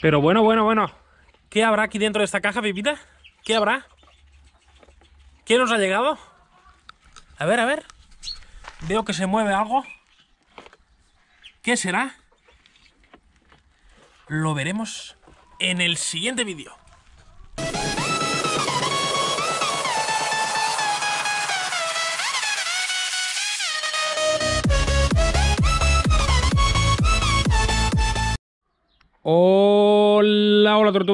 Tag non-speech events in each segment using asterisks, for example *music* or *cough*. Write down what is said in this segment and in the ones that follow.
Pero bueno, bueno, bueno. ¿Qué habrá aquí dentro de esta caja, Pipita? ¿Qué habrá? ¿Qué nos ha llegado? A ver, a ver. Veo que se mueve algo. ¿Qué será? Lo veremos en el siguiente vídeo. Hola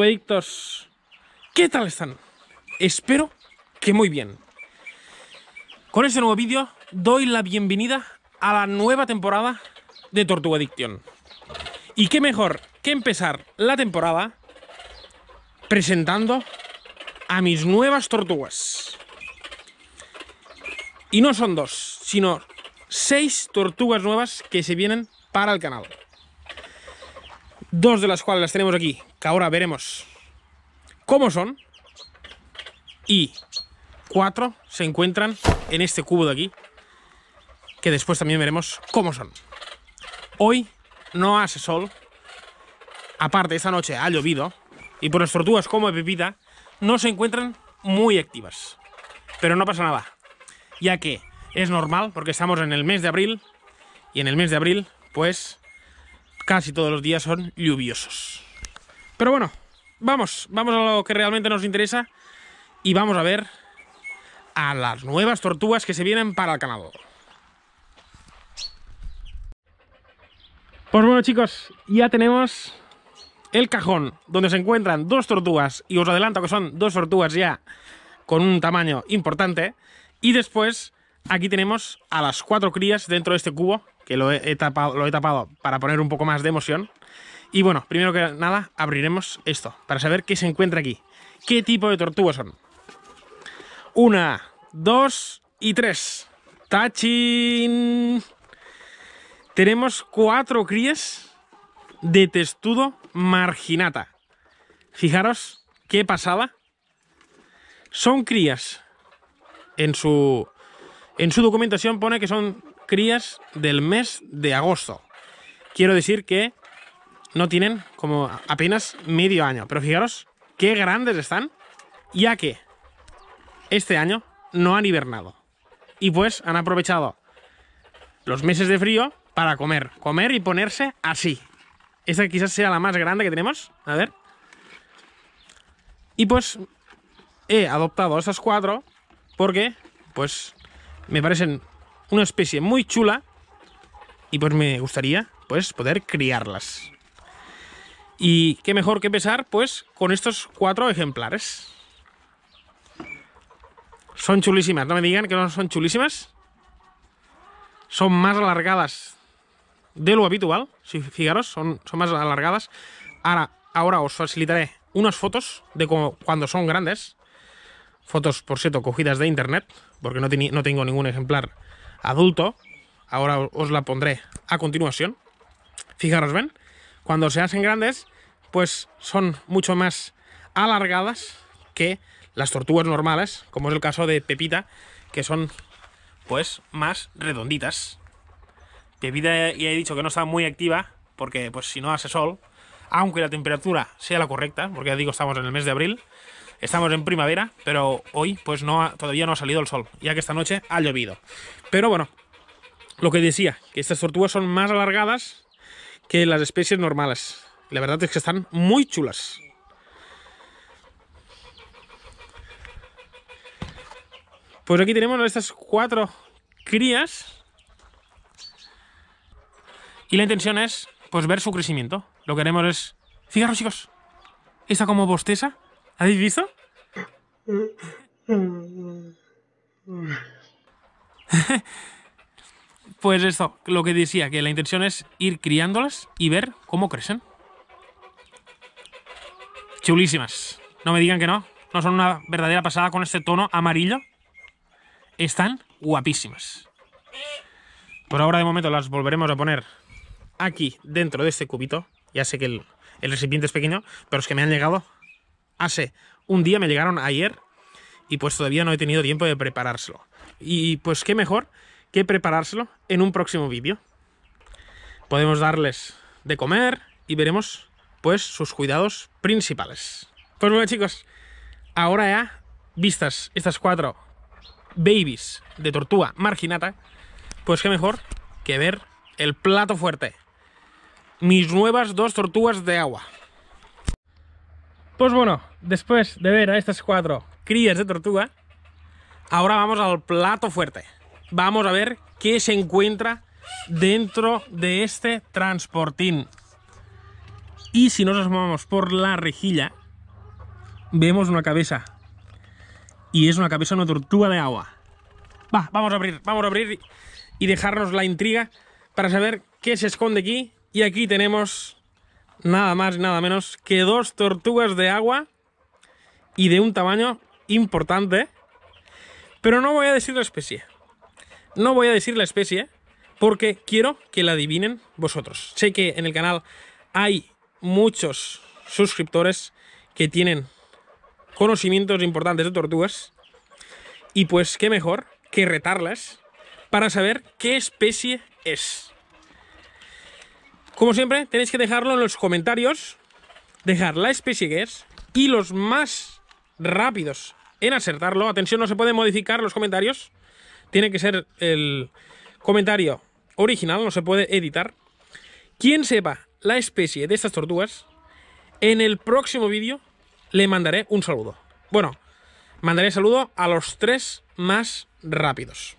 ¿qué tal están? Espero que muy bien. Con este nuevo vídeo doy la bienvenida a la nueva temporada de Tortuga Y qué mejor que empezar la temporada presentando a mis nuevas tortugas. Y no son dos, sino seis tortugas nuevas que se vienen para el canal. Dos de las cuales las tenemos aquí ahora veremos cómo son, y cuatro se encuentran en este cubo de aquí, que después también veremos cómo son. Hoy no hace sol, aparte esta noche ha llovido, y por las tortugas como bebida no se encuentran muy activas. Pero no pasa nada, ya que es normal porque estamos en el mes de abril, y en el mes de abril, pues casi todos los días son lluviosos. Pero bueno, vamos, vamos a lo que realmente nos interesa y vamos a ver a las nuevas tortugas que se vienen para el canal. Pues bueno chicos, ya tenemos el cajón donde se encuentran dos tortugas y os adelanto que son dos tortugas ya con un tamaño importante y después aquí tenemos a las cuatro crías dentro de este cubo que lo he tapado, lo he tapado para poner un poco más de emoción y bueno, primero que nada, abriremos esto para saber qué se encuentra aquí. ¿Qué tipo de tortugas son? Una, dos y tres. ¡Tachín! Tenemos cuatro crías de testudo marginata. Fijaros qué pasada. Son crías. En su, en su documentación pone que son crías del mes de agosto. Quiero decir que no tienen como apenas medio año. Pero fijaros qué grandes están, ya que este año no han hibernado. Y pues han aprovechado los meses de frío para comer. Comer y ponerse así. Esta quizás sea la más grande que tenemos. A ver. Y pues he adoptado estas cuatro porque pues me parecen una especie muy chula y pues me gustaría pues poder criarlas. Y qué mejor que pesar, pues con estos cuatro ejemplares. Son chulísimas, no me digan que no son chulísimas. Son más alargadas de lo habitual, si fijaros, son, son más alargadas. Ahora, ahora os facilitaré unas fotos de cuando son grandes. Fotos, por cierto, cogidas de internet, porque no, no tengo ningún ejemplar adulto. Ahora os la pondré a continuación. Fijaros, ven cuando se hacen grandes, pues son mucho más alargadas que las tortugas normales, como es el caso de Pepita, que son pues más redonditas. Pepita ya he dicho que no está muy activa, porque pues si no hace sol, aunque la temperatura sea la correcta, porque ya digo estamos en el mes de abril, estamos en primavera, pero hoy pues no todavía no ha salido el sol, ya que esta noche ha llovido. Pero bueno, lo que decía, que estas tortugas son más alargadas que las especies normales. La verdad es que están muy chulas. Pues aquí tenemos estas cuatro crías. Y la intención es pues ver su crecimiento. Lo que haremos es... Fijaros, chicos. Está como bosteza. ¿Habéis visto? *laughs* Pues esto, lo que decía, que la intención es ir criándolas y ver cómo crecen. Chulísimas. No me digan que no. No son una verdadera pasada con este tono amarillo. Están guapísimas. Por ahora de momento las volveremos a poner aquí dentro de este cubito. Ya sé que el, el recipiente es pequeño, pero es que me han llegado hace un día, me llegaron ayer y pues todavía no he tenido tiempo de preparárselo. Y pues qué mejor que preparárselo en un próximo vídeo. Podemos darles de comer y veremos pues sus cuidados principales. Pues bueno chicos, ahora ya vistas estas cuatro babies de tortuga marginata, pues qué mejor que ver el plato fuerte. Mis nuevas dos tortugas de agua. Pues bueno, después de ver a estas cuatro crías de tortuga, ahora vamos al plato fuerte vamos a ver qué se encuentra dentro de este transportín. Y si nos asomamos por la rejilla, vemos una cabeza. Y es una cabeza, una tortuga de agua. Va, vamos a abrir, vamos a abrir y dejarnos la intriga para saber qué se esconde aquí. Y aquí tenemos nada más, nada menos que dos tortugas de agua y de un tamaño importante. Pero no voy a decir la especie. No voy a decir la especie, porque quiero que la adivinen vosotros. Sé que en el canal hay muchos suscriptores que tienen conocimientos importantes de tortugas. Y pues qué mejor que retarlas para saber qué especie es. Como siempre, tenéis que dejarlo en los comentarios, dejar la especie que es y los más rápidos en acertarlo. Atención, no se pueden modificar los comentarios. Tiene que ser el comentario original, no se puede editar. Quien sepa la especie de estas tortugas, en el próximo vídeo le mandaré un saludo. Bueno, mandaré saludo a los tres más rápidos.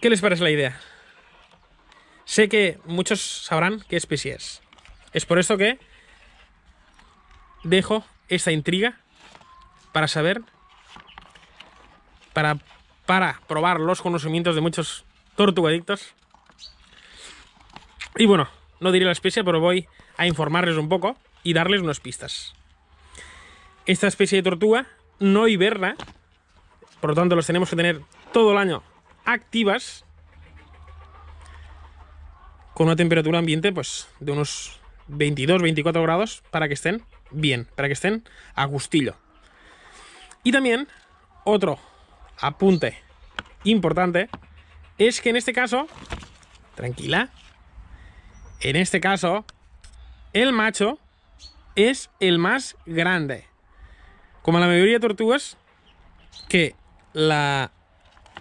¿Qué les parece la idea? Sé que muchos sabrán qué especie es. Es por esto que dejo esta intriga para saber para, probar los conocimientos de muchos tortugadictos. Y bueno, no diré la especie, pero voy a informarles un poco y darles unas pistas. Esta especie de tortuga no hiberna, por lo tanto los tenemos que tener todo el año activas, con una temperatura ambiente pues, de unos 22-24 grados para que estén bien, para que estén a gustillo. Y también otro apunte importante es que en este caso, tranquila, en este caso, el macho es el más grande. Como la mayoría de tortugas, que la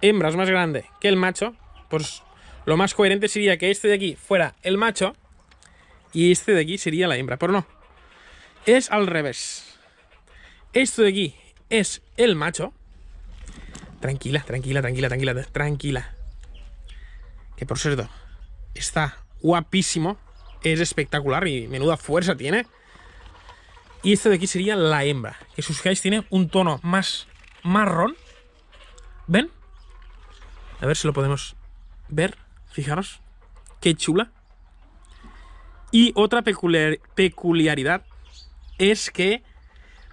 hembra es más grande que el macho, pues lo más coherente sería que este de aquí fuera el macho y este de aquí sería la hembra, pero no. Es al revés. Esto de aquí es el macho Tranquila, tranquila, tranquila, tranquila, tranquila. Que por cierto, está guapísimo. Es espectacular y menuda fuerza tiene. Y esto de aquí sería la hembra. Que si os fijáis tiene un tono más marrón. ¿Ven? A ver si lo podemos ver. Fijaros. Qué chula. Y otra peculiaridad es que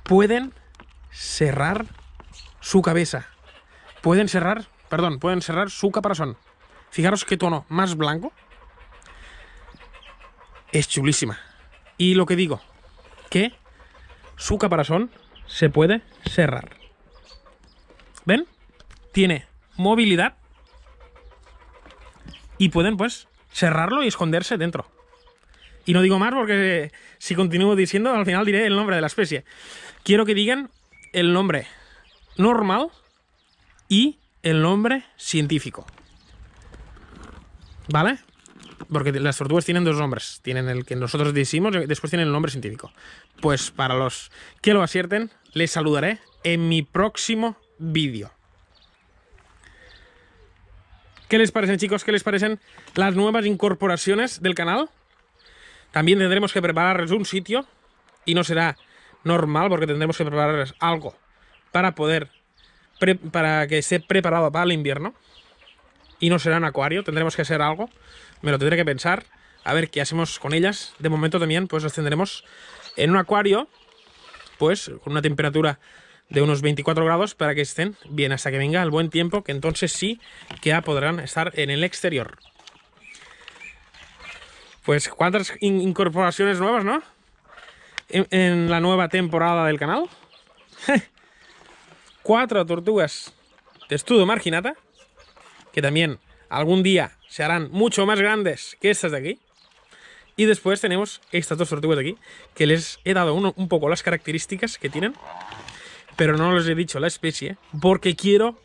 pueden cerrar su cabeza pueden cerrar, perdón, pueden cerrar su caparazón. Fijaros qué tono más blanco. Es chulísima. Y lo que digo, que su caparazón se puede cerrar. ¿Ven? Tiene movilidad y pueden pues cerrarlo y esconderse dentro. Y no digo más porque si continúo diciendo al final diré el nombre de la especie. Quiero que digan el nombre normal y el nombre científico. ¿Vale? Porque las tortugas tienen dos nombres. Tienen el que nosotros decimos y después tienen el nombre científico. Pues para los que lo acierten, les saludaré en mi próximo vídeo. ¿Qué les parecen, chicos? ¿Qué les parecen las nuevas incorporaciones del canal? También tendremos que prepararles un sitio y no será normal porque tendremos que prepararles algo para poder para que esté preparado para el invierno. Y no será un acuario, tendremos que hacer algo. Me lo tendré que pensar. A ver qué hacemos con ellas. De momento también, pues las tendremos en un acuario, pues con una temperatura de unos 24 grados para que estén bien hasta que venga el buen tiempo, que entonces sí que ya podrán estar en el exterior. Pues cuántas incorporaciones nuevas, ¿no? En, en la nueva temporada del canal. *laughs* cuatro tortugas estudo marginata, que también algún día se harán mucho más grandes que estas de aquí. Y después tenemos estas dos tortugas de aquí, que les he dado un poco las características que tienen, pero no les he dicho la especie, porque quiero,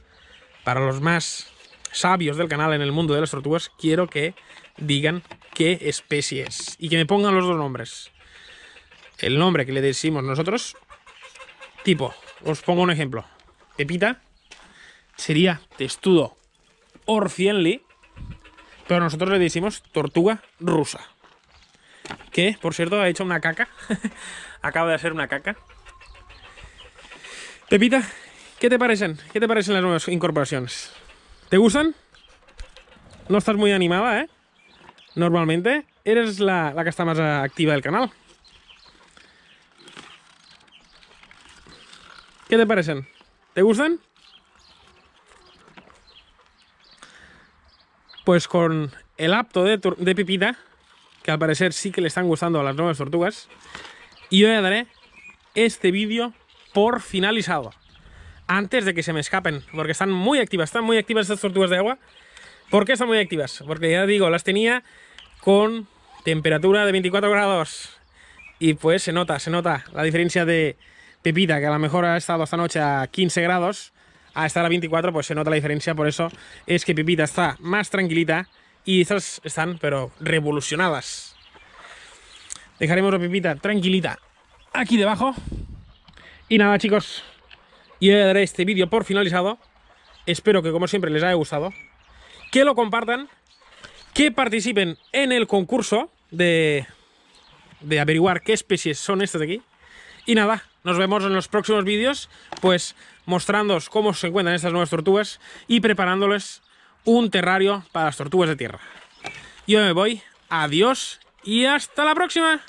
para los más sabios del canal en el mundo de las tortugas, quiero que digan qué especie es y que me pongan los dos nombres. El nombre que le decimos nosotros, tipo, os pongo un ejemplo, Pepita sería testudo Orcienli, pero nosotros le decimos tortuga rusa. Que, por cierto, ha hecho una caca. *laughs* Acaba de hacer una caca. Pepita, ¿qué te parecen? ¿Qué te parecen las nuevas incorporaciones? ¿Te gustan? No estás muy animada, ¿eh? Normalmente eres la, la que está más activa del canal. ¿Qué te parecen? ¿Te gustan? Pues con el apto de, de que al parecer sí que le están gustando a las nuevas tortugas, y hoy daré este vídeo por finalizado. Antes de que se me escapen, porque están muy activas, están muy activas estas tortugas de agua. ¿Por qué están muy activas? Porque ya digo, las tenía con temperatura de 24 grados. Y pues se nota, se nota la diferencia de, pepita, que a lo mejor ha estado esta noche a 15 grados, a estar a 24, pues se nota la diferencia, por eso es que pepita está más tranquilita y estas están, pero revolucionadas. Dejaremos a pepita tranquilita aquí debajo. Y nada, chicos, yo daré este vídeo por finalizado. Espero que, como siempre, les haya gustado. Que lo compartan, que participen en el concurso de, de averiguar qué especies son estas de aquí. Y nada, nos vemos en los próximos vídeos, pues mostrándoos cómo se encuentran estas nuevas tortugas y preparándoles un terrario para las tortugas de tierra. Yo me voy, adiós y hasta la próxima.